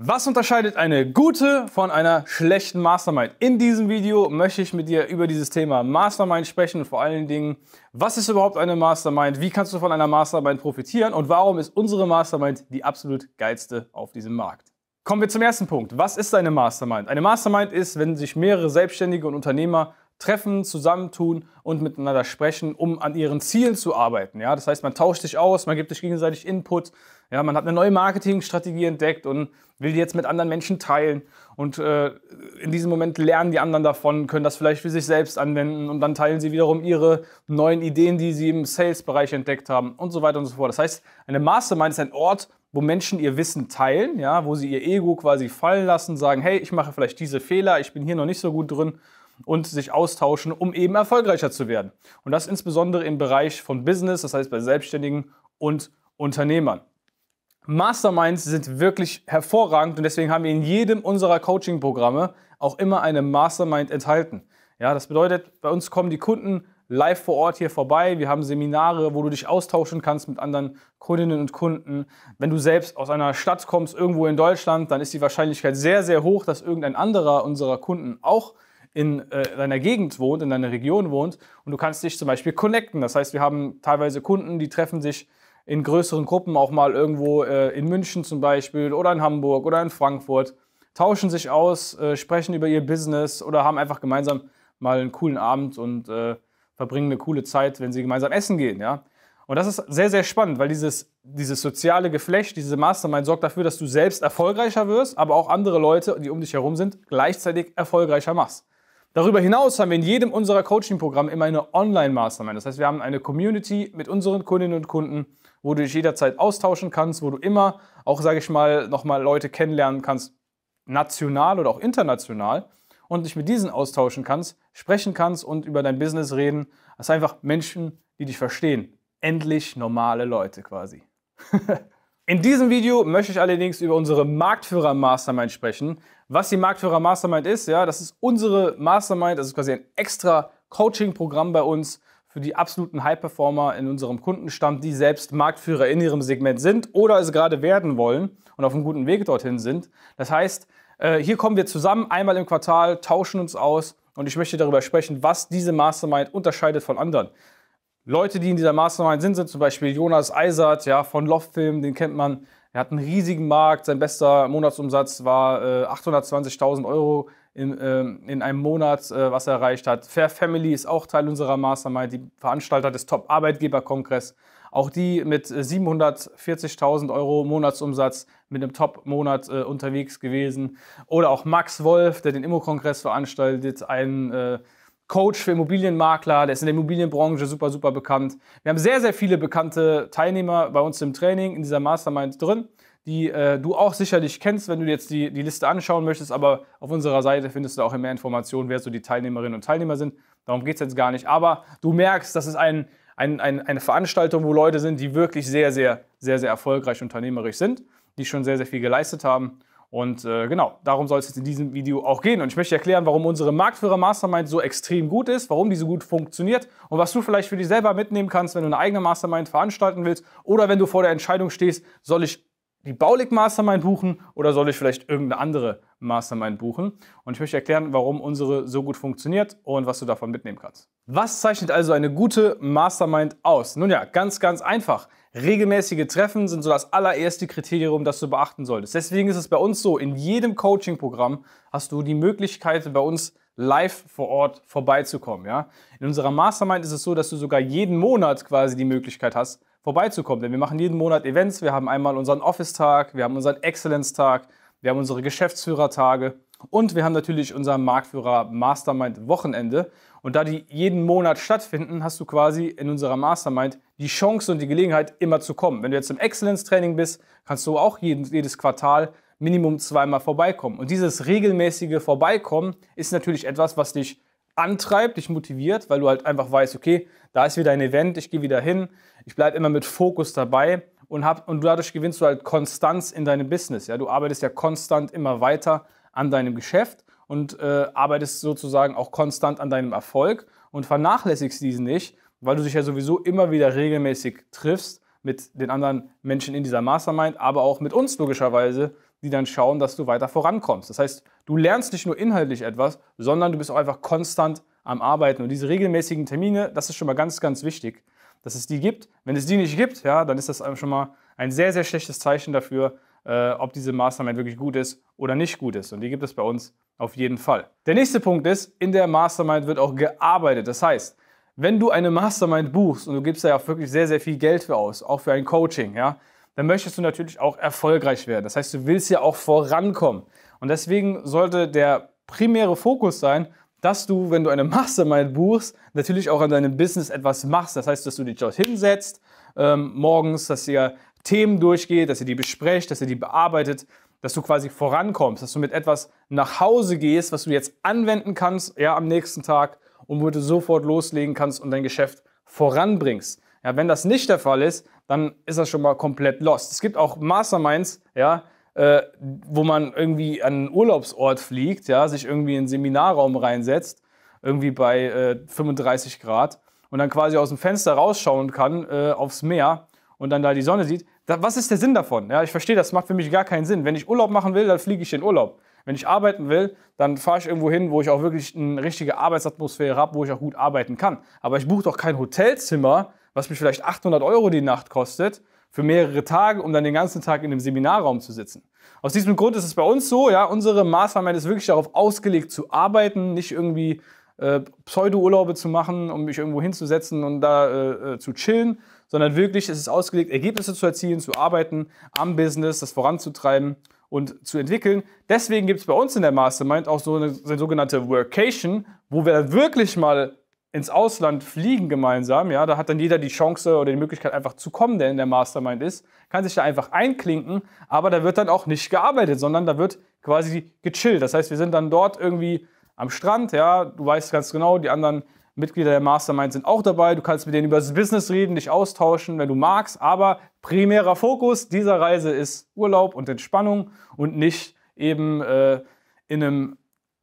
Was unterscheidet eine gute von einer schlechten Mastermind? In diesem Video möchte ich mit dir über dieses Thema Mastermind sprechen und vor allen Dingen, was ist überhaupt eine Mastermind? Wie kannst du von einer Mastermind profitieren? Und warum ist unsere Mastermind die absolut geilste auf diesem Markt? Kommen wir zum ersten Punkt. Was ist eine Mastermind? Eine Mastermind ist, wenn sich mehrere Selbstständige und Unternehmer treffen, zusammentun und miteinander sprechen, um an ihren Zielen zu arbeiten. Ja? Das heißt, man tauscht sich aus, man gibt sich gegenseitig Input, ja? man hat eine neue Marketingstrategie entdeckt und will die jetzt mit anderen Menschen teilen. Und äh, in diesem Moment lernen die anderen davon, können das vielleicht für sich selbst anwenden und dann teilen sie wiederum ihre neuen Ideen, die sie im Sales-Bereich entdeckt haben und so weiter und so fort. Das heißt, eine Mastermind ist ein Ort, wo Menschen ihr Wissen teilen, ja? wo sie ihr Ego quasi fallen lassen, sagen, hey, ich mache vielleicht diese Fehler, ich bin hier noch nicht so gut drin und sich austauschen, um eben erfolgreicher zu werden. Und das insbesondere im Bereich von Business, das heißt bei Selbstständigen und Unternehmern. Masterminds sind wirklich hervorragend und deswegen haben wir in jedem unserer Coaching-Programme auch immer eine Mastermind enthalten. Ja, das bedeutet, bei uns kommen die Kunden live vor Ort hier vorbei. Wir haben Seminare, wo du dich austauschen kannst mit anderen Kundinnen und Kunden. Wenn du selbst aus einer Stadt kommst, irgendwo in Deutschland, dann ist die Wahrscheinlichkeit sehr, sehr hoch, dass irgendein anderer unserer Kunden auch in äh, deiner Gegend wohnt, in deiner Region wohnt und du kannst dich zum Beispiel connecten. Das heißt, wir haben teilweise Kunden, die treffen sich in größeren Gruppen auch mal irgendwo äh, in München zum Beispiel oder in Hamburg oder in Frankfurt, tauschen sich aus, äh, sprechen über ihr Business oder haben einfach gemeinsam mal einen coolen Abend und verbringen eine coole Zeit, wenn sie gemeinsam essen gehen, Und das ist sehr, sehr spannend, weil dieses, dieses soziale Geflecht, diese Mastermind sorgt dafür, dass du selbst erfolgreicher wirst, aber auch andere Leute, die um dich herum sind, gleichzeitig erfolgreicher machst. Darüber hinaus haben wir in jedem unserer Coaching-Programme immer eine Online-Mastermind. Das heißt, wir haben eine Community mit unseren Kundinnen und Kunden, wo du dich jederzeit austauschen kannst, wo du immer auch, sage ich mal, nochmal Leute kennenlernen kannst, national oder auch international und dich mit diesen austauschen kannst, sprechen kannst und über dein Business reden. Das sind einfach Menschen, die dich verstehen. Endlich normale Leute quasi. In diesem Video möchte ich allerdings über unsere Marktführer Mastermind sprechen. Was die Marktführer Mastermind ist, ja, das ist unsere Mastermind, das ist quasi ein extra Coaching-Programm bei uns für die absoluten High-Performer in unserem Kundenstamm, die selbst Marktführer in ihrem Segment sind oder es gerade werden wollen und auf einem guten Weg dorthin sind. Das heißt, äh, hier kommen wir zusammen einmal im Quartal, tauschen uns aus und ich möchte darüber sprechen, was diese Mastermind unterscheidet von anderen. Leute, die in dieser Mastermind sind, sind zum Beispiel Jonas Eisert ja, von Loftfilm, den kennt man. Er hat einen riesigen Markt, sein bester Monatsumsatz war äh, 820.000 Euro in, äh, in einem Monat, äh, was er erreicht hat. Fair Family ist auch Teil unserer Mastermind, die Veranstalter des Top-Arbeitgeber-Kongress. Auch die mit 740.000 äh, Euro Monatsumsatz mit einem Top-Monat äh, unterwegs gewesen. Oder auch Max Wolf, der den Immo-Kongress veranstaltet, einen äh, Coach für Immobilienmakler, der ist in der Immobilienbranche super, super bekannt. Wir haben sehr, sehr viele bekannte Teilnehmer bei uns im Training, in dieser Mastermind drin, die äh, du auch sicherlich kennst, wenn du jetzt die, die Liste anschauen möchtest. Aber auf unserer Seite findest du auch mehr Informationen, wer so die Teilnehmerinnen und Teilnehmer sind. Darum geht es jetzt gar nicht. Aber du merkst, das ist ein, ein, ein, eine Veranstaltung, wo Leute sind, die wirklich sehr, sehr, sehr, sehr erfolgreich unternehmerisch sind, die schon sehr, sehr viel geleistet haben. Und äh, genau, darum soll es jetzt in diesem Video auch gehen. Und ich möchte erklären, warum unsere Marktführer-Mastermind so extrem gut ist, warum die so gut funktioniert und was du vielleicht für dich selber mitnehmen kannst, wenn du eine eigene Mastermind veranstalten willst oder wenn du vor der Entscheidung stehst, soll ich die Baulig Mastermind buchen oder soll ich vielleicht irgendeine andere Mastermind buchen? Und ich möchte erklären, warum unsere so gut funktioniert und was du davon mitnehmen kannst. Was zeichnet also eine gute Mastermind aus? Nun ja, ganz, ganz einfach. Regelmäßige Treffen sind so das allererste Kriterium, das du beachten solltest. Deswegen ist es bei uns so, in jedem Coaching-Programm hast du die Möglichkeit, bei uns live vor Ort vorbeizukommen. Ja? In unserer Mastermind ist es so, dass du sogar jeden Monat quasi die Möglichkeit hast, vorbeizukommen. Denn wir machen jeden Monat Events. Wir haben einmal unseren Office-Tag, wir haben unseren Excellence-Tag, wir haben unsere Geschäftsführertage und wir haben natürlich unser Marktführer Mastermind Wochenende. Und da die jeden Monat stattfinden, hast du quasi in unserer Mastermind die Chance und die Gelegenheit, immer zu kommen. Wenn du jetzt im Excellence-Training bist, kannst du auch jedes Quartal Minimum zweimal vorbeikommen. Und dieses regelmäßige Vorbeikommen ist natürlich etwas, was dich antreibt, dich motiviert, weil du halt einfach weißt, okay, da ist wieder ein Event, ich gehe wieder hin, ich bleibe immer mit Fokus dabei und, hab, und dadurch gewinnst du halt Konstanz in deinem Business. Ja? Du arbeitest ja konstant immer weiter an deinem Geschäft und äh, arbeitest sozusagen auch konstant an deinem Erfolg und vernachlässigst diesen nicht, weil du dich ja sowieso immer wieder regelmäßig triffst mit den anderen Menschen in dieser Mastermind, aber auch mit uns logischerweise die dann schauen, dass du weiter vorankommst. Das heißt, du lernst nicht nur inhaltlich etwas, sondern du bist auch einfach konstant am Arbeiten. Und diese regelmäßigen Termine, das ist schon mal ganz, ganz wichtig, dass es die gibt. Wenn es die nicht gibt, ja, dann ist das schon mal ein sehr, sehr schlechtes Zeichen dafür, äh, ob diese Mastermind wirklich gut ist oder nicht gut ist. Und die gibt es bei uns auf jeden Fall. Der nächste Punkt ist, in der Mastermind wird auch gearbeitet. Das heißt, wenn du eine Mastermind buchst und du gibst da ja auch wirklich sehr, sehr viel Geld für aus, auch für ein Coaching, ja, dann möchtest du natürlich auch erfolgreich werden. Das heißt, du willst ja auch vorankommen. Und deswegen sollte der primäre Fokus sein, dass du, wenn du eine Mastermind buchst, natürlich auch an deinem Business etwas machst. Das heißt, dass du dich dort hinsetzt, ähm, morgens, dass ihr Themen durchgeht, dass ihr die besprecht, dass ihr die bearbeitet, dass du quasi vorankommst, dass du mit etwas nach Hause gehst, was du jetzt anwenden kannst, ja, am nächsten Tag und wo du sofort loslegen kannst und dein Geschäft voranbringst. Ja, wenn das nicht der Fall ist, dann ist das schon mal komplett lost. Es gibt auch Masterminds, ja, äh, wo man irgendwie an einen Urlaubsort fliegt, ja, sich irgendwie in einen Seminarraum reinsetzt, irgendwie bei äh, 35 Grad und dann quasi aus dem Fenster rausschauen kann äh, aufs Meer und dann da die Sonne sieht. Da, was ist der Sinn davon? Ja, ich verstehe, das macht für mich gar keinen Sinn. Wenn ich Urlaub machen will, dann fliege ich in Urlaub. Wenn ich arbeiten will, dann fahre ich irgendwo hin, wo ich auch wirklich eine richtige Arbeitsatmosphäre habe, wo ich auch gut arbeiten kann. Aber ich buche doch kein Hotelzimmer, was mich vielleicht 800 Euro die Nacht kostet, für mehrere Tage, um dann den ganzen Tag in dem Seminarraum zu sitzen. Aus diesem Grund ist es bei uns so, ja, unsere Mastermind ist wirklich darauf ausgelegt zu arbeiten, nicht irgendwie äh, Pseudo-Urlaube zu machen, um mich irgendwo hinzusetzen und da äh, äh, zu chillen, sondern wirklich ist es ausgelegt, Ergebnisse zu erzielen, zu arbeiten, am Business, das voranzutreiben und zu entwickeln. Deswegen gibt es bei uns in der Mastermind auch so eine, eine sogenannte Workation, wo wir dann wirklich mal ins Ausland fliegen gemeinsam, ja, da hat dann jeder die Chance oder die Möglichkeit einfach zu kommen, der in der Mastermind ist, kann sich da einfach einklinken, aber da wird dann auch nicht gearbeitet, sondern da wird quasi gechillt. Das heißt, wir sind dann dort irgendwie am Strand, ja, du weißt ganz genau, die anderen Mitglieder der Mastermind sind auch dabei, du kannst mit denen über das Business reden, dich austauschen, wenn du magst, aber primärer Fokus dieser Reise ist Urlaub und Entspannung und nicht eben äh, in einem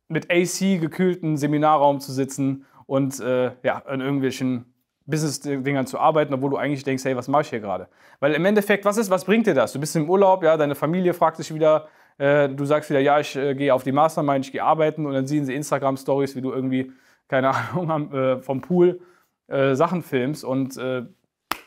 mit AC gekühlten Seminarraum zu sitzen und äh, ja, an irgendwelchen Business-Dingern zu arbeiten, obwohl du eigentlich denkst, hey, was mache ich hier gerade? Weil im Endeffekt, was ist, was bringt dir das? Du bist im Urlaub, ja, deine Familie fragt dich wieder, äh, du sagst wieder, ja, ich äh, gehe auf die Mastermind, ich gehe arbeiten und dann sehen sie Instagram-Stories, wie du irgendwie, keine Ahnung, äh, vom Pool äh, Sachen filmst und äh,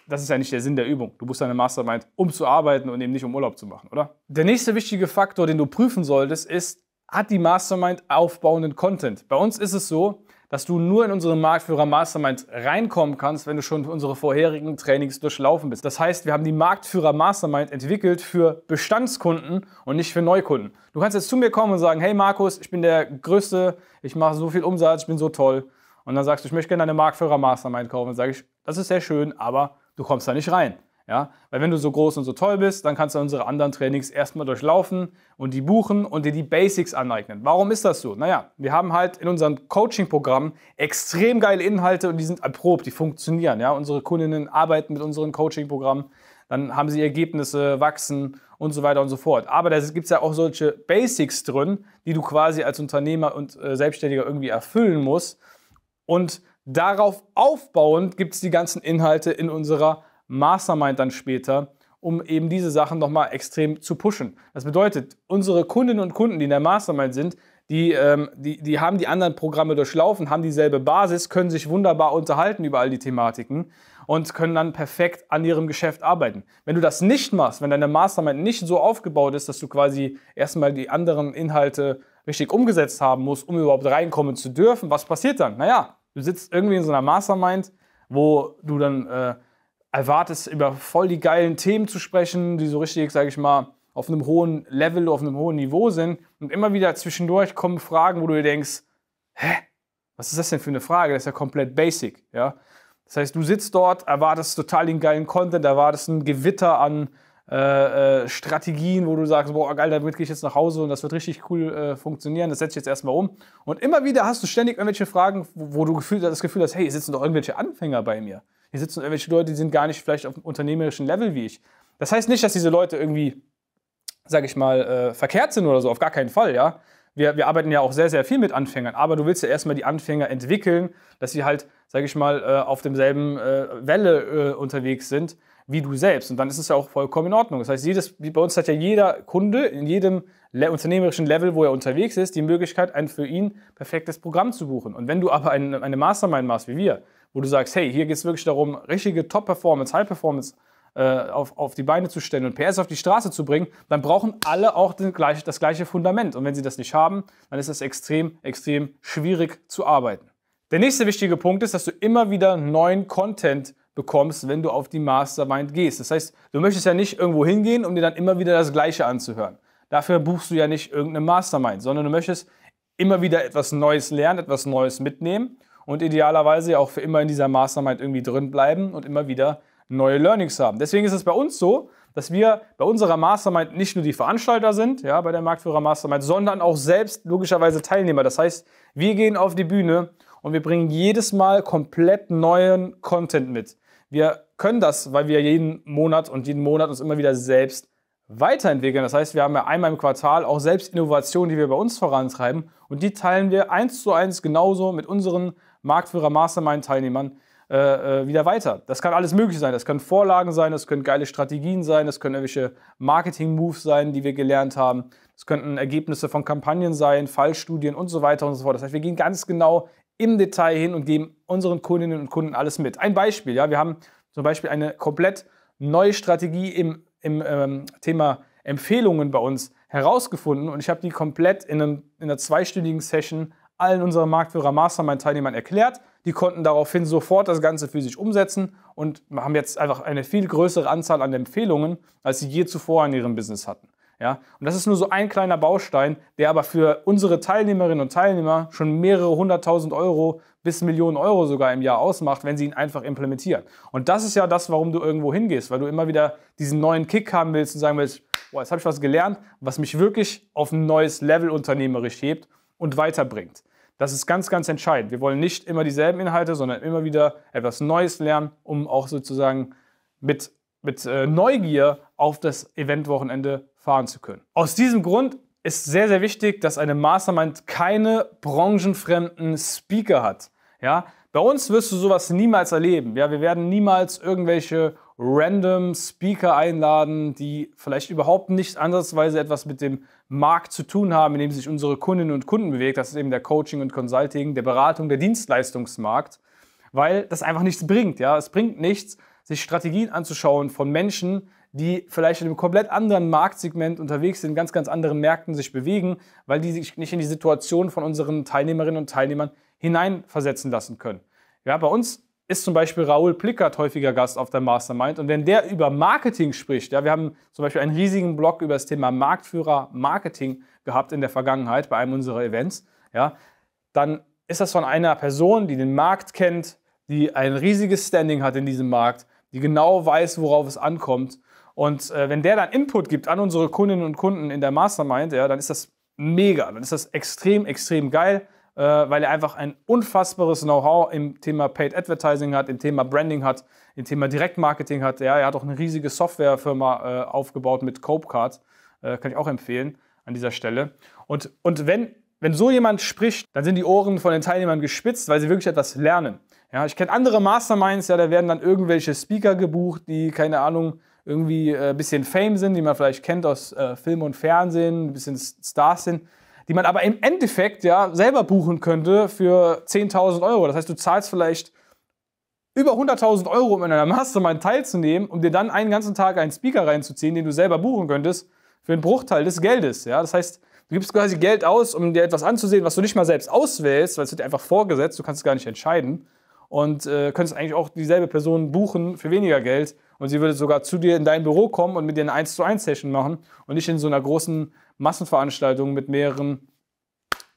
das ist ja nicht der Sinn der Übung. Du musst deine Mastermind, um zu arbeiten und eben nicht um Urlaub zu machen, oder? Der nächste wichtige Faktor, den du prüfen solltest, ist, hat die Mastermind aufbauenden Content? Bei uns ist es so, dass du nur in unsere Marktführer mastermind reinkommen kannst, wenn du schon unsere vorherigen Trainings durchlaufen bist. Das heißt, wir haben die Marktführer Mastermind entwickelt für Bestandskunden und nicht für Neukunden. Du kannst jetzt zu mir kommen und sagen, hey Markus, ich bin der Größte, ich mache so viel Umsatz, ich bin so toll. Und dann sagst du, ich möchte gerne eine Marktführer Mastermind kaufen. Dann sage ich, das ist sehr schön, aber du kommst da nicht rein. Ja? Weil wenn du so groß und so toll bist, dann kannst du unsere anderen Trainings erstmal durchlaufen und die buchen und dir die Basics aneignen. Warum ist das so? Naja, wir haben halt in unserem coaching programm extrem geile Inhalte und die sind erprobt, die funktionieren. Ja? Unsere Kundinnen arbeiten mit unserem coaching programm dann haben sie Ergebnisse, wachsen und so weiter und so fort. Aber da gibt es ja auch solche Basics drin, die du quasi als Unternehmer und äh, Selbstständiger irgendwie erfüllen musst. Und darauf aufbauend gibt es die ganzen Inhalte in unserer Mastermind dann später, um eben diese Sachen nochmal extrem zu pushen. Das bedeutet, unsere Kundinnen und Kunden, die in der Mastermind sind, die, ähm, die, die haben die anderen Programme durchlaufen, haben dieselbe Basis, können sich wunderbar unterhalten über all die Thematiken und können dann perfekt an ihrem Geschäft arbeiten. Wenn du das nicht machst, wenn deine Mastermind nicht so aufgebaut ist, dass du quasi erstmal die anderen Inhalte richtig umgesetzt haben musst, um überhaupt reinkommen zu dürfen, was passiert dann? Naja, du sitzt irgendwie in so einer Mastermind, wo du dann äh, erwartest, über voll die geilen Themen zu sprechen, die so richtig, sage ich mal, auf einem hohen Level, auf einem hohen Niveau sind. Und immer wieder zwischendurch kommen Fragen, wo du dir denkst, hä, was ist das denn für eine Frage? Das ist ja komplett basic, ja. Das heißt, du sitzt dort, erwartest total den geilen Content, erwartest ein Gewitter an äh, äh, Strategien, wo du sagst, boah, geil, damit gehe ich jetzt nach Hause und das wird richtig cool äh, funktionieren, das setze ich jetzt erstmal um. Und immer wieder hast du ständig irgendwelche Fragen, wo, wo du Gefühl, das Gefühl hast, hey, hier sitzen doch irgendwelche Anfänger bei mir. Hier sitzen irgendwelche Leute, die sind gar nicht vielleicht auf dem unternehmerischen Level wie ich. Das heißt nicht, dass diese Leute irgendwie, sag ich mal, äh, verkehrt sind oder so, auf gar keinen Fall, ja. Wir, wir, arbeiten ja auch sehr, sehr viel mit Anfängern, aber du willst ja erstmal die Anfänger entwickeln, dass sie halt, sage ich mal, auf demselben Welle unterwegs sind wie du selbst. Und dann ist es ja auch vollkommen in Ordnung. Das heißt, jedes, bei uns hat ja jeder Kunde in jedem unternehmerischen Level, wo er unterwegs ist, die Möglichkeit, ein für ihn perfektes Programm zu buchen. Und wenn du aber ein, eine Mastermind machst, wie wir, wo du sagst, hey, hier geht es wirklich darum, richtige Top-Performance, High-Performance äh, auf, auf die Beine zu stellen und PS auf die Straße zu bringen, dann brauchen alle auch gleich, das gleiche Fundament. Und wenn sie das nicht haben, dann ist es extrem, extrem schwierig zu arbeiten. Der nächste wichtige Punkt ist, dass du immer wieder neuen Content bekommst, wenn du auf die Mastermind gehst. Das heißt, du möchtest ja nicht irgendwo hingehen, um dir dann immer wieder das Gleiche anzuhören. Dafür buchst du ja nicht irgendeine Mastermind, sondern du möchtest immer wieder etwas Neues lernen, etwas Neues mitnehmen und idealerweise ja auch für immer in dieser Mastermind irgendwie drin bleiben und immer wieder neue Learnings haben. Deswegen ist es bei uns so, dass wir bei unserer Mastermind nicht nur die Veranstalter sind, ja, bei der Marktführer Mastermind, sondern auch selbst logischerweise Teilnehmer. Das heißt, wir gehen auf die Bühne und wir bringen jedes Mal komplett neuen Content mit. Wir können das, weil wir jeden Monat und jeden Monat uns immer wieder selbst weiterentwickeln. Das heißt, wir haben ja einmal im Quartal auch selbst Innovationen, die wir bei uns vorantreiben und die teilen wir eins zu eins genauso mit unseren Marktführer Mastermind Teilnehmern äh, äh, wieder weiter. Das kann alles möglich sein. Das können Vorlagen sein, das können geile Strategien sein, das können irgendwelche Marketing Moves sein, die wir gelernt haben. Es könnten Ergebnisse von Kampagnen sein, Fallstudien und so weiter und so fort. Das heißt, wir gehen ganz genau im Detail hin und geben unseren Kundinnen und Kunden alles mit. Ein Beispiel, ja, wir haben zum Beispiel eine komplett neue Strategie im, im ähm, Thema Empfehlungen bei uns herausgefunden und ich habe die komplett in, einem, in einer zweistündigen Session allen unseren Marktführer Mastermind-Teilnehmern erklärt. Die konnten daraufhin sofort das Ganze für sich umsetzen und haben jetzt einfach eine viel größere Anzahl an Empfehlungen, als sie je zuvor in ihrem Business hatten. Ja? Und das ist nur so ein kleiner Baustein, der aber für unsere Teilnehmerinnen und Teilnehmer schon mehrere hunderttausend Euro bis Millionen Euro sogar im Jahr ausmacht, wenn sie ihn einfach implementieren. Und das ist ja das, warum du irgendwo hingehst, weil du immer wieder diesen neuen Kick haben willst und sagen willst, boah, jetzt habe ich was gelernt, was mich wirklich auf ein neues Level unternehmerisch hebt und weiterbringt. Das ist ganz, ganz entscheidend. Wir wollen nicht immer dieselben Inhalte, sondern immer wieder etwas Neues lernen, um auch sozusagen mit, mit äh, Neugier auf das Eventwochenende fahren zu können. Aus diesem Grund ist sehr, sehr wichtig, dass eine Mastermind keine branchenfremden Speaker hat. Ja? Bei uns wirst du sowas niemals erleben. Ja? Wir werden niemals irgendwelche random Speaker einladen, die vielleicht überhaupt nicht ansatzweise etwas mit dem Markt zu tun haben, in dem sich unsere Kundinnen und Kunden bewegt. Das ist eben der Coaching und Consulting, der Beratung, der Dienstleistungsmarkt, weil das einfach nichts bringt. Ja? Es bringt nichts, sich Strategien anzuschauen von Menschen, die vielleicht in einem komplett anderen Marktsegment unterwegs sind, ganz, ganz anderen Märkten sich bewegen, weil die sich nicht in die Situation von unseren Teilnehmerinnen und Teilnehmern hineinversetzen lassen können. Ja, bei uns ist zum Beispiel Raoul Plickert häufiger Gast auf der Mastermind. Und wenn der über Marketing spricht, ja, wir haben zum Beispiel einen riesigen Blog über das Thema Marktführer Marketing gehabt in der Vergangenheit bei einem unserer Events, ja, dann ist das von einer Person, die den Markt kennt, die ein riesiges Standing hat in diesem Markt, die genau weiß, worauf es ankommt und äh, wenn der dann Input gibt an unsere Kundinnen und Kunden in der Mastermind, ja, dann ist das mega, dann ist das extrem, extrem geil, äh, weil er einfach ein unfassbares Know-how im Thema Paid Advertising hat, im Thema Branding hat, im Thema Direktmarketing hat. Ja, er hat auch eine riesige Softwarefirma äh, aufgebaut mit Copecard, äh, kann ich auch empfehlen an dieser Stelle. Und, und wenn, wenn so jemand spricht, dann sind die Ohren von den Teilnehmern gespitzt, weil sie wirklich etwas lernen. Ja, ich kenne andere Masterminds, ja, da werden dann irgendwelche Speaker gebucht, die, keine Ahnung, irgendwie ein äh, bisschen Fame sind, die man vielleicht kennt aus äh, Film und Fernsehen, ein bisschen Stars sind, die man aber im Endeffekt ja selber buchen könnte für 10.000 Euro. Das heißt, du zahlst vielleicht über 100.000 Euro, um in einer Mastermind teilzunehmen, um dir dann einen ganzen Tag einen Speaker reinzuziehen, den du selber buchen könntest, für einen Bruchteil des Geldes. Ja? Das heißt, du gibst quasi Geld aus, um dir etwas anzusehen, was du nicht mal selbst auswählst, weil es wird dir einfach vorgesetzt, du kannst es gar nicht entscheiden und äh, könntest eigentlich auch dieselbe Person buchen für weniger Geld und sie würde sogar zu dir in dein Büro kommen und mit dir eine 1 zu 1 Session machen und nicht in so einer großen Massenveranstaltung mit mehreren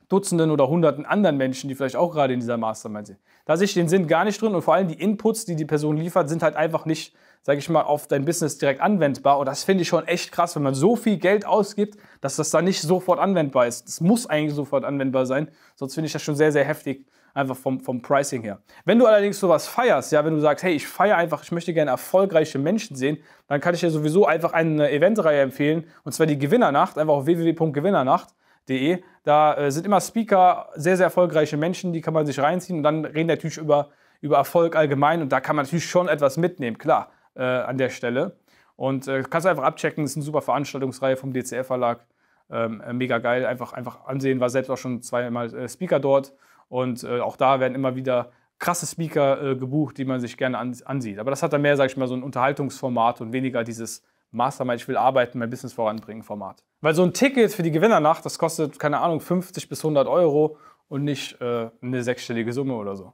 Dutzenden oder Hunderten anderen Menschen, die vielleicht auch gerade in dieser Mastermind sind. Da sehe ich den Sinn gar nicht drin und vor allem die Inputs, die die Person liefert, sind halt einfach nicht, sage ich mal, auf dein Business direkt anwendbar. Und das finde ich schon echt krass, wenn man so viel Geld ausgibt, dass das dann nicht sofort anwendbar ist. Das muss eigentlich sofort anwendbar sein, sonst finde ich das schon sehr, sehr heftig einfach vom, vom Pricing her. Wenn du allerdings sowas feierst, ja, wenn du sagst, hey, ich feiere einfach, ich möchte gerne erfolgreiche Menschen sehen, dann kann ich dir sowieso einfach eine Eventreihe empfehlen, und zwar die Gewinnernacht, einfach auf www.gewinnernacht.de. Da äh, sind immer Speaker, sehr, sehr erfolgreiche Menschen, die kann man sich reinziehen und dann reden natürlich über, über Erfolg allgemein und da kann man natürlich schon etwas mitnehmen, klar, äh, an der Stelle. Und äh, kannst du einfach abchecken, ist eine super Veranstaltungsreihe vom DCF-Verlag. Ähm, äh, mega geil, einfach, einfach ansehen, war selbst auch schon zweimal äh, Speaker dort. Und äh, auch da werden immer wieder krasse Speaker äh, gebucht, die man sich gerne an, ansieht. Aber das hat dann mehr, sage ich mal, so ein Unterhaltungsformat und weniger dieses Mastermind, ich will arbeiten, mein Business voranbringen Format. Weil so ein Ticket für die Gewinnernacht, das kostet, keine Ahnung, 50 bis 100 Euro und nicht äh, eine sechsstellige Summe oder so.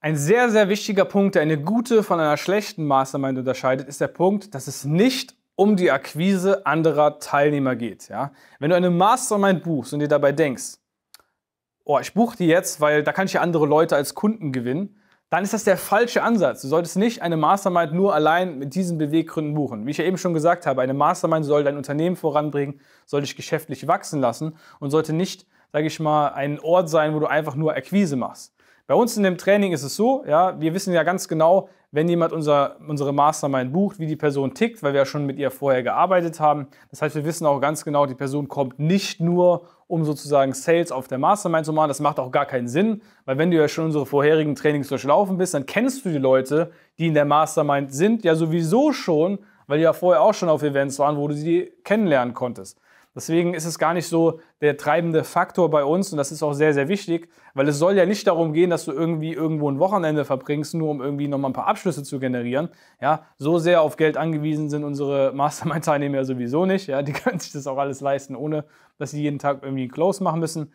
Ein sehr, sehr wichtiger Punkt, der eine gute von einer schlechten Mastermind unterscheidet, ist der Punkt, dass es nicht um die Akquise anderer Teilnehmer geht. Ja? Wenn du eine Mastermind buchst und dir dabei denkst, oh, ich buche die jetzt, weil da kann ich ja andere Leute als Kunden gewinnen, dann ist das der falsche Ansatz. Du solltest nicht eine Mastermind nur allein mit diesen Beweggründen buchen. Wie ich ja eben schon gesagt habe, eine Mastermind soll dein Unternehmen voranbringen, soll dich geschäftlich wachsen lassen und sollte nicht, sage ich mal, ein Ort sein, wo du einfach nur Akquise machst. Bei uns in dem Training ist es so, ja, wir wissen ja ganz genau, wenn jemand unser, unsere Mastermind bucht, wie die Person tickt, weil wir ja schon mit ihr vorher gearbeitet haben. Das heißt, wir wissen auch ganz genau, die Person kommt nicht nur, um sozusagen Sales auf der Mastermind zu machen. Das macht auch gar keinen Sinn, weil wenn du ja schon unsere vorherigen Trainings durchlaufen bist, dann kennst du die Leute, die in der Mastermind sind, ja sowieso schon, weil die ja vorher auch schon auf Events waren, wo du sie kennenlernen konntest. Deswegen ist es gar nicht so der treibende Faktor bei uns und das ist auch sehr, sehr wichtig, weil es soll ja nicht darum gehen, dass du irgendwie irgendwo ein Wochenende verbringst, nur um irgendwie nochmal ein paar Abschlüsse zu generieren. Ja, so sehr auf Geld angewiesen sind unsere Mastermind-Teilnehmer ja sowieso nicht. Ja, die können sich das auch alles leisten, ohne dass sie jeden Tag irgendwie einen Close machen müssen.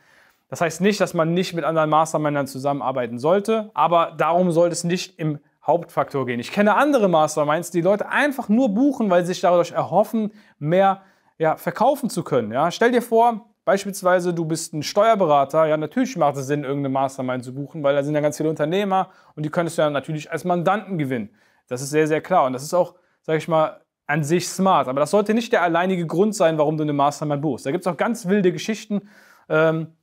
Das heißt nicht, dass man nicht mit anderen Mastermindern zusammenarbeiten sollte, aber darum sollte es nicht im Hauptfaktor gehen. Ich kenne andere Masterminds, die Leute einfach nur buchen, weil sie sich dadurch erhoffen, mehr ja, verkaufen zu können. Ja? Stell dir vor, Beispielsweise, du bist ein Steuerberater, ja, natürlich macht es Sinn, irgendeine Mastermind zu buchen, weil da sind ja ganz viele Unternehmer und die könntest du ja natürlich als Mandanten gewinnen. Das ist sehr, sehr klar und das ist auch, sag ich mal, an sich smart. Aber das sollte nicht der alleinige Grund sein, warum du eine Mastermind buchst. Da gibt es auch ganz wilde Geschichten. Ähm,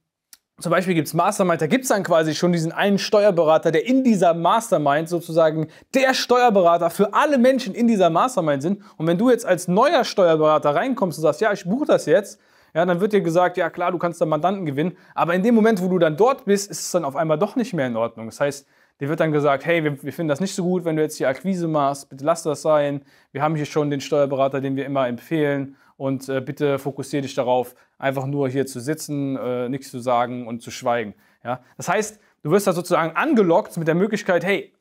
zum Beispiel gibt es Mastermind, da gibt es dann quasi schon diesen einen Steuerberater, der in dieser Mastermind sozusagen der Steuerberater für alle Menschen in dieser Mastermind sind. Und wenn du jetzt als neuer Steuerberater reinkommst und sagst, ja, ich buche das jetzt, ja, dann wird dir gesagt, ja klar, du kannst da Mandanten gewinnen. Aber in dem Moment, wo du dann dort bist, ist es dann auf einmal doch nicht mehr in Ordnung. Das heißt, dir wird dann gesagt, hey, wir, wir, finden das nicht so gut, wenn du jetzt hier Akquise machst, bitte lass das sein. Wir haben hier schon den Steuerberater, den wir immer empfehlen und äh, bitte fokussiere dich darauf, einfach nur hier zu sitzen, äh, nichts zu sagen und zu schweigen. Ja? Das heißt, du wirst da sozusagen angelockt mit der Möglichkeit, hey,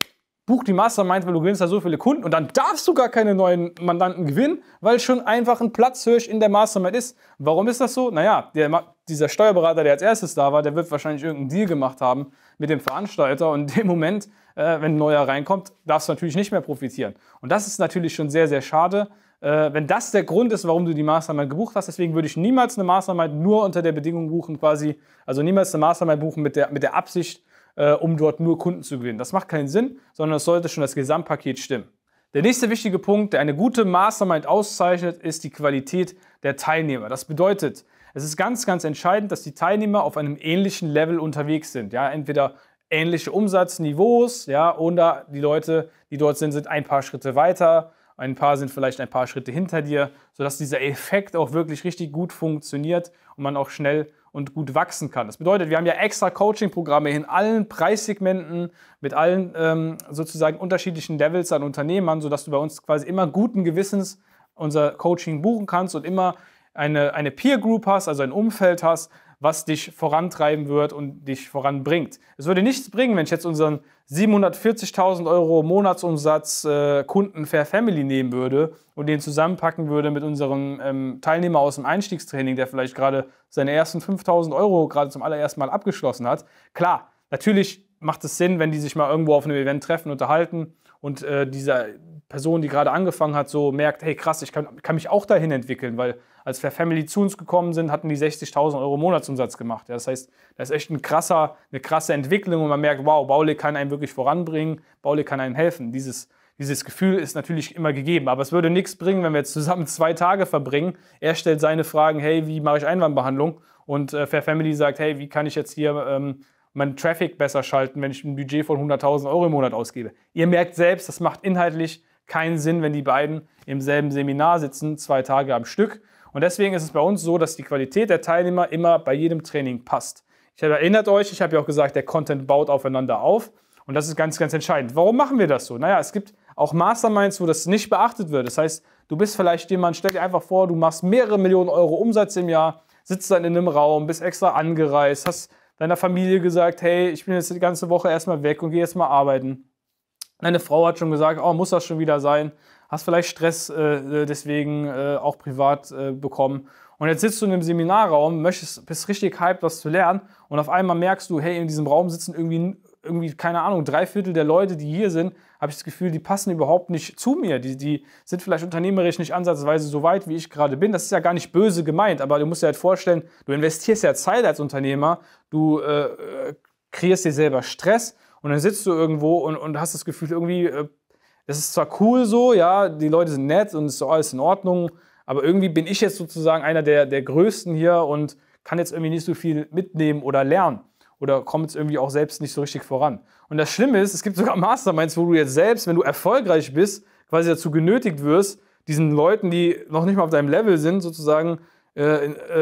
buch die Mastermind, weil du gewinnst da so viele Kunden und dann darfst du gar keine neuen Mandanten gewinnen, weil schon einfach ein Platzhirsch in der Mastermind ist. Warum ist das so? Naja, der, dieser Steuerberater, der als erstes da war, der wird wahrscheinlich irgendeinen Deal gemacht haben mit dem Veranstalter und in dem Moment, äh, wenn ein neuer reinkommt, darfst du natürlich nicht mehr profitieren. Und das ist natürlich schon sehr, sehr schade, äh, wenn das der Grund ist, warum du die Mastermind gebucht hast. Deswegen würde ich niemals eine Mastermind nur unter der Bedingung buchen, quasi, also niemals eine Mastermind buchen mit der, mit der Absicht, äh, um dort nur Kunden zu gewinnen. Das macht keinen Sinn, sondern es sollte schon das Gesamtpaket stimmen. Der nächste wichtige Punkt, der eine gute Mastermind auszeichnet, ist die Qualität der Teilnehmer. Das bedeutet, es ist ganz, ganz entscheidend, dass die Teilnehmer auf einem ähnlichen Level unterwegs sind. Ja, entweder ähnliche Umsatzniveaus, ja, oder die Leute, die dort sind, sind ein paar Schritte weiter ein paar sind vielleicht ein paar Schritte hinter dir, sodass dieser Effekt auch wirklich richtig gut funktioniert und man auch schnell und gut wachsen kann. Das bedeutet, wir haben ja extra Coaching-Programme in allen Preissegmenten mit allen ähm, sozusagen unterschiedlichen Levels an Unternehmern, sodass du bei uns quasi immer guten Gewissens unser Coaching buchen kannst und immer eine, eine Peer Group hast, also ein Umfeld hast, was dich vorantreiben wird und dich voranbringt. Es würde nichts bringen, wenn ich jetzt unseren 740.000 Euro Monatsumsatz äh, Kunden Fair Family nehmen würde und den zusammenpacken würde mit unserem ähm, Teilnehmer aus dem Einstiegstraining, der vielleicht gerade seine ersten 5.000 Euro gerade zum allerersten Mal abgeschlossen hat. Klar, natürlich macht es Sinn, wenn die sich mal irgendwo auf einem Event treffen, unterhalten und äh, dieser Person, die gerade angefangen hat, so merkt, hey krass, ich kann, kann, mich auch dahin entwickeln, weil als Fair Family zu uns gekommen sind, hatten die 60.000 Euro Monatsumsatz gemacht. Ja, das heißt, das ist echt ein krasser, eine krasse Entwicklung und man merkt, wow, Baule kann einen wirklich voranbringen, Baule kann einem helfen. Dieses, dieses Gefühl ist natürlich immer gegeben, aber es würde nichts bringen, wenn wir jetzt zusammen zwei Tage verbringen. Er stellt seine Fragen, hey, wie mache ich Einwandbehandlung? Und äh, Fair Family sagt, hey, wie kann ich jetzt hier... Ähm, meinen Traffic besser schalten, wenn ich ein Budget von 100.000 Euro im Monat ausgebe. Ihr merkt selbst, das macht inhaltlich keinen Sinn, wenn die beiden im selben Seminar sitzen, zwei Tage am Stück. Und deswegen ist es bei uns so, dass die Qualität der Teilnehmer immer bei jedem Training passt. Ich habe, erinnert euch, ich habe ja auch gesagt, der Content baut aufeinander auf. Und das ist ganz, ganz entscheidend. Warum machen wir das so? Naja, es gibt auch Masterminds, wo das nicht beachtet wird. Das heißt, du bist vielleicht jemand, stell dir einfach vor, du machst mehrere Millionen Euro Umsatz im Jahr, sitzt dann in einem Raum, bist extra angereist, hast deiner Familie gesagt, hey, ich bin jetzt die ganze Woche erstmal weg und gehe jetzt mal arbeiten. Deine Frau hat schon gesagt, oh, muss das schon wieder sein. Hast vielleicht Stress äh, äh deswegen äh, auch privat äh, bekommen. Und jetzt sitzt du in einem Seminarraum, möchtest, bist richtig hyped, was zu lernen. Und auf einmal merkst du, hey, in diesem Raum sitzen irgendwie, irgendwie keine Ahnung, drei Viertel der Leute, die hier sind, habe ich das Gefühl, die passen überhaupt nicht zu mir. Die, die sind vielleicht unternehmerisch nicht ansatzweise so weit, wie ich gerade bin. Das ist ja gar nicht böse gemeint, aber du musst dir halt vorstellen, du investierst ja Zeit als Unternehmer, du äh, kreierst dir selber Stress und dann sitzt du irgendwo und, und hast das Gefühl, irgendwie, äh, ist zwar cool so, ja, die Leute sind nett und es ist alles in Ordnung, aber irgendwie bin ich jetzt sozusagen einer der, der Größten hier und kann jetzt irgendwie nicht so viel mitnehmen oder lernen oder kommen irgendwie auch selbst nicht so richtig voran. Und das Schlimme ist, es gibt sogar Masterminds, wo du jetzt selbst, wenn du erfolgreich bist, quasi dazu genötigt wirst, diesen Leuten, die noch nicht mal auf deinem Level sind, sozusagen äh,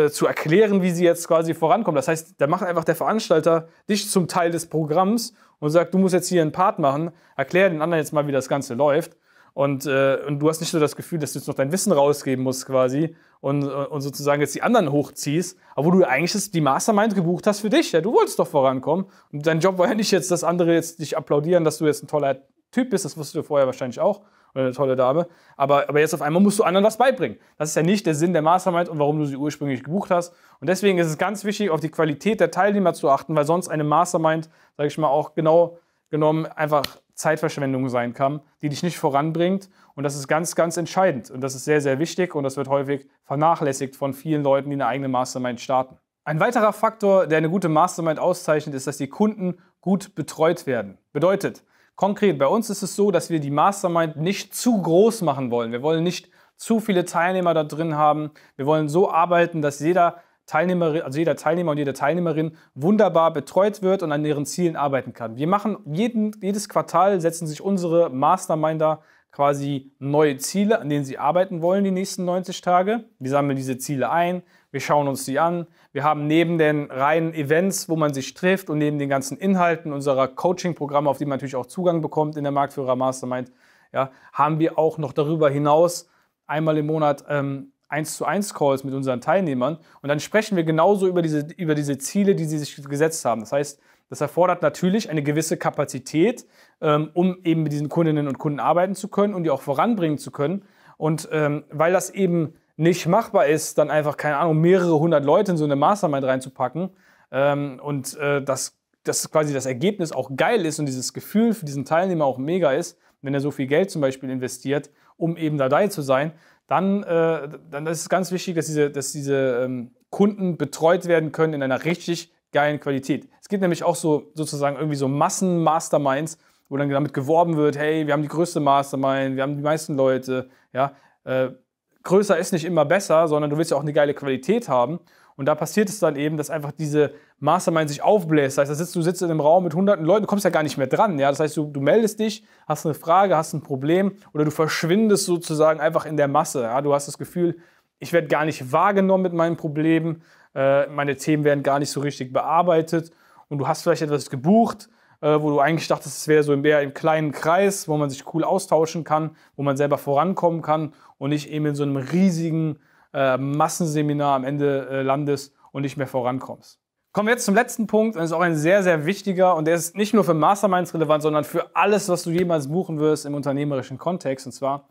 äh, zu erklären, wie sie jetzt quasi vorankommen. Das heißt, da macht einfach der Veranstalter dich zum Teil des Programms und sagt, du musst jetzt hier einen Part machen, erklär den anderen jetzt mal, wie das Ganze läuft und, äh, und du hast nicht so das Gefühl, dass du jetzt noch dein Wissen rausgeben musst quasi und, äh, und sozusagen jetzt die anderen hochziehst, obwohl du eigentlich die Mastermind gebucht hast für dich. Ja, du wolltest doch vorankommen. Und dein Job war ja nicht jetzt, dass andere jetzt dich applaudieren, dass du jetzt ein toller Typ bist. Das wusstest du vorher wahrscheinlich auch oder eine tolle Dame. Aber, aber jetzt auf einmal musst du anderen was beibringen. Das ist ja nicht der Sinn der Mastermind und warum du sie ursprünglich gebucht hast. Und deswegen ist es ganz wichtig, auf die Qualität der Teilnehmer zu achten, weil sonst eine Mastermind, sage ich mal, auch genau genommen einfach Zeitverschwendung sein kann, die dich nicht voranbringt. Und das ist ganz, ganz entscheidend. Und das ist sehr, sehr wichtig und das wird häufig vernachlässigt von vielen Leuten, die eine eigene Mastermind starten. Ein weiterer Faktor, der eine gute Mastermind auszeichnet, ist, dass die Kunden gut betreut werden. Bedeutet, konkret, bei uns ist es so, dass wir die Mastermind nicht zu groß machen wollen. Wir wollen nicht zu viele Teilnehmer da drin haben. Wir wollen so arbeiten, dass jeder Teilnehmerin, also jeder Teilnehmer und jede Teilnehmerin wunderbar betreut wird und an ihren Zielen arbeiten kann. Wir machen jeden, jedes Quartal setzen sich unsere Masterminder quasi neue Ziele, an denen sie arbeiten wollen die nächsten 90 Tage. Wir sammeln diese Ziele ein, wir schauen uns die an. Wir haben neben den reinen Events, wo man sich trifft und neben den ganzen Inhalten unserer Coaching-Programme, auf die man natürlich auch Zugang bekommt in der Marktführer Mastermind, ja, haben wir auch noch darüber hinaus einmal im Monat ähm, 1 zu 1 Calls mit unseren Teilnehmern und dann sprechen wir genauso über diese, über diese Ziele, die sie sich gesetzt haben. Das heißt, das erfordert natürlich eine gewisse Kapazität, ähm, um eben mit diesen Kundinnen und Kunden arbeiten zu können und die auch voranbringen zu können. Und ähm, weil das eben nicht machbar ist, dann einfach, keine Ahnung, mehrere hundert Leute in so eine Mastermind reinzupacken ähm, und äh, dass, dass quasi das Ergebnis auch geil ist und dieses Gefühl für diesen Teilnehmer auch mega ist, wenn er so viel Geld zum Beispiel investiert, um eben dabei zu sein, dann, äh, dann ist es ganz wichtig, dass diese, dass diese ähm, Kunden betreut werden können in einer richtig geilen Qualität. Es gibt nämlich auch so sozusagen irgendwie so Massen-Masterminds, wo dann damit geworben wird, hey, wir haben die größte Mastermind, wir haben die meisten Leute, ja. Äh, größer ist nicht immer besser, sondern du willst ja auch eine geile Qualität haben. Und da passiert es dann eben, dass einfach diese Mastermind sich aufbläst. Das heißt, sitzt, du sitzt in einem Raum mit hunderten Leuten, du kommst ja gar nicht mehr dran. Ja? Das heißt, du, du, meldest dich, hast eine Frage, hast ein Problem oder du verschwindest sozusagen einfach in der Masse. Ja? Du hast das Gefühl, ich werde gar nicht wahrgenommen mit meinen Problemen, äh, meine Themen werden gar nicht so richtig bearbeitet und du hast vielleicht etwas gebucht, äh, wo du eigentlich dachtest, es wäre so im, eher im kleinen Kreis, wo man sich cool austauschen kann, wo man selber vorankommen kann und nicht eben in so einem riesigen äh, Massenseminar am Ende äh, landest und nicht mehr vorankommst. Kommen wir jetzt zum letzten Punkt, und das ist auch ein sehr, sehr wichtiger und der ist nicht nur für Masterminds relevant, sondern für alles, was du jemals buchen wirst im unternehmerischen Kontext. Und zwar,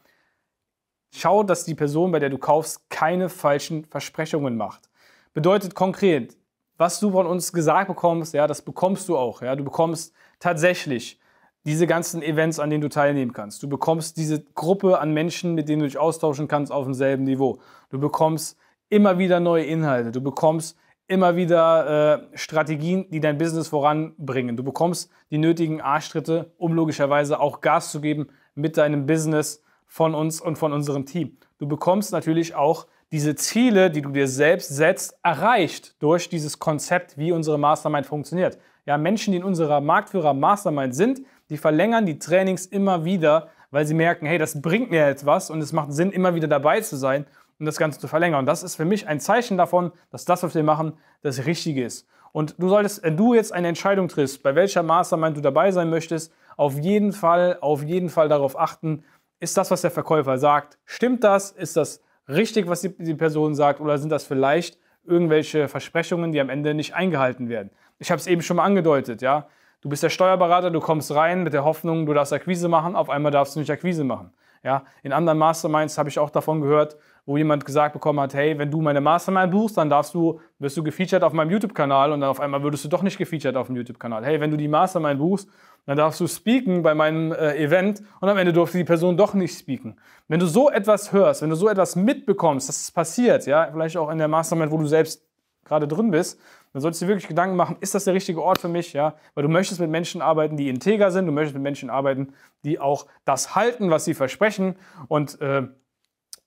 schau, dass die Person, bei der du kaufst, keine falschen Versprechungen macht. Bedeutet konkret, was du von uns gesagt bekommst, ja, das bekommst du auch. Ja. Du bekommst tatsächlich diese ganzen Events, an denen du teilnehmen kannst. Du bekommst diese Gruppe an Menschen, mit denen du dich austauschen kannst, auf demselben Niveau. Du bekommst immer wieder neue Inhalte. Du bekommst immer wieder äh, Strategien, die dein Business voranbringen. Du bekommst die nötigen Arschtritte, um logischerweise auch Gas zu geben mit deinem Business von uns und von unserem Team. Du bekommst natürlich auch diese Ziele, die du dir selbst setzt, erreicht durch dieses Konzept, wie unsere Mastermind funktioniert. Ja, Menschen, die in unserer Marktführer Mastermind sind, die verlängern die Trainings immer wieder, weil sie merken, hey, das bringt mir etwas und es macht Sinn, immer wieder dabei zu sein um das Ganze zu verlängern. Und das ist für mich ein Zeichen davon, dass das, was wir machen, das Richtige ist. Und du solltest, wenn du jetzt eine Entscheidung triffst, bei welcher Mastermind du dabei sein möchtest, auf jeden Fall, auf jeden Fall darauf achten, ist das, was der Verkäufer sagt, stimmt das? Ist das richtig, was die, die Person sagt? Oder sind das vielleicht irgendwelche Versprechungen, die am Ende nicht eingehalten werden? Ich habe es eben schon mal angedeutet, ja. Du bist der Steuerberater, du kommst rein mit der Hoffnung, du darfst Akquise machen, auf einmal darfst du nicht Akquise machen. Ja, in anderen Masterminds habe ich auch davon gehört, wo jemand gesagt bekommen hat, hey, wenn du meine Mastermind buchst, dann darfst du, wirst du gefeatured auf meinem YouTube-Kanal und dann auf einmal würdest du doch nicht gefeatured auf dem YouTube-Kanal. Hey, wenn du die Mastermind buchst, dann darfst du speaken bei meinem äh, Event und am Ende durfte die Person doch nicht speaken. Wenn du so etwas hörst, wenn du so etwas mitbekommst, dass es passiert, ja, vielleicht auch in der Mastermind, wo du selbst gerade drin bist, dann solltest du dir wirklich Gedanken machen, ist das der richtige Ort für mich? Ja? Weil du möchtest mit Menschen arbeiten, die integer sind, du möchtest mit Menschen arbeiten, die auch das halten, was sie versprechen. Und äh,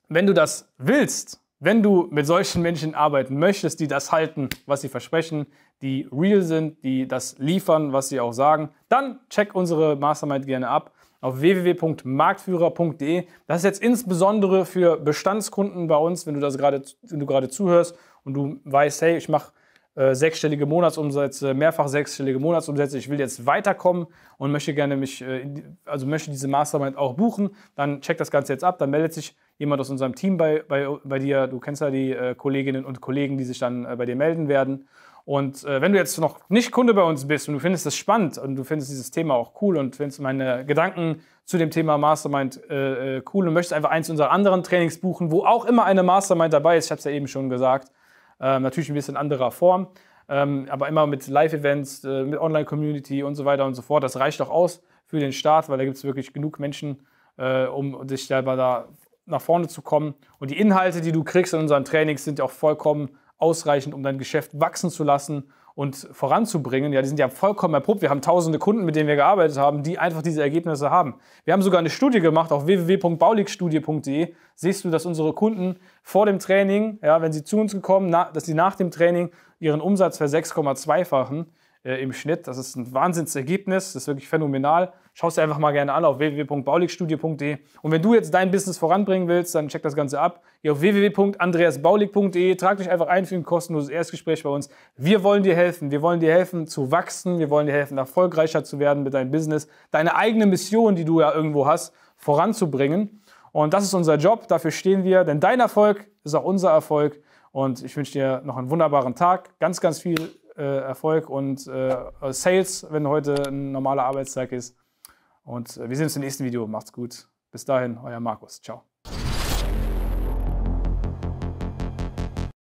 wenn du das willst, wenn du mit solchen Menschen arbeiten möchtest, die das halten, was sie versprechen, die real sind, die das liefern, was sie auch sagen, dann check unsere Mastermind gerne ab auf www.marktführer.de. Das ist jetzt insbesondere für Bestandskunden bei uns, wenn du das gerade, wenn du gerade zuhörst und du weißt, hey, ich mache äh, sechsstellige Monatsumsätze, mehrfach sechsstellige Monatsumsätze, ich will jetzt weiterkommen und möchte gerne mich, äh, also möchte diese Mastermind auch buchen, dann check das Ganze jetzt ab, dann meldet sich jemand aus unserem Team bei, bei, bei dir, du kennst ja die äh, Kolleginnen und Kollegen, die sich dann äh, bei dir melden werden. Und wenn du jetzt noch nicht Kunde bei uns bist und du findest es spannend und du findest dieses Thema auch cool und findest meine Gedanken zu dem Thema Mastermind cool und möchtest einfach eins unserer anderen Trainings buchen, wo auch immer eine Mastermind dabei ist, ich habe es ja eben schon gesagt, ähm, natürlich ein bisschen anderer Form, ähm, aber immer mit Live-Events, äh, mit Online-Community und so weiter und so fort. Das reicht auch aus für den Start, weil da gibt es wirklich genug Menschen, äh, um sich selber da nach vorne zu kommen. Und die Inhalte, die du kriegst in unseren Trainings, sind auch vollkommen ausreichend, um dein Geschäft wachsen zu lassen und voranzubringen, ja, die sind ja vollkommen erprobt. Wir haben tausende Kunden, mit denen wir gearbeitet haben, die einfach diese Ergebnisse haben. Wir haben sogar eine Studie gemacht auf www.bauligstudie.de. Siehst du, dass unsere Kunden vor dem Training, ja, wenn sie zu uns gekommen, na, dass sie nach dem Training ihren Umsatz ver 6,2-fachen äh, im Schnitt. Das ist ein Wahnsinnsergebnis, das ist wirklich phänomenal. Schau es dir einfach mal gerne an auf www.bauligstudio.de. Und wenn du jetzt dein Business voranbringen willst, dann check das Ganze ab. Geh auf www.andreasbaulig.de, trag dich einfach ein für ein kostenloses Erstgespräch bei uns. Wir wollen dir helfen. Wir wollen dir helfen zu wachsen. Wir wollen dir helfen, erfolgreicher zu werden mit deinem Business. Deine eigene Mission, die du ja irgendwo hast, voranzubringen. Und das ist unser Job. Dafür stehen wir. Denn dein Erfolg ist auch unser Erfolg. Und ich wünsche dir noch einen wunderbaren Tag. Ganz, ganz viel äh, Erfolg und äh, äh, Sales, wenn heute ein normaler Arbeitstag ist. Und wir sehen uns im nächsten Video. Macht's gut. Bis dahin, euer Markus. Ciao.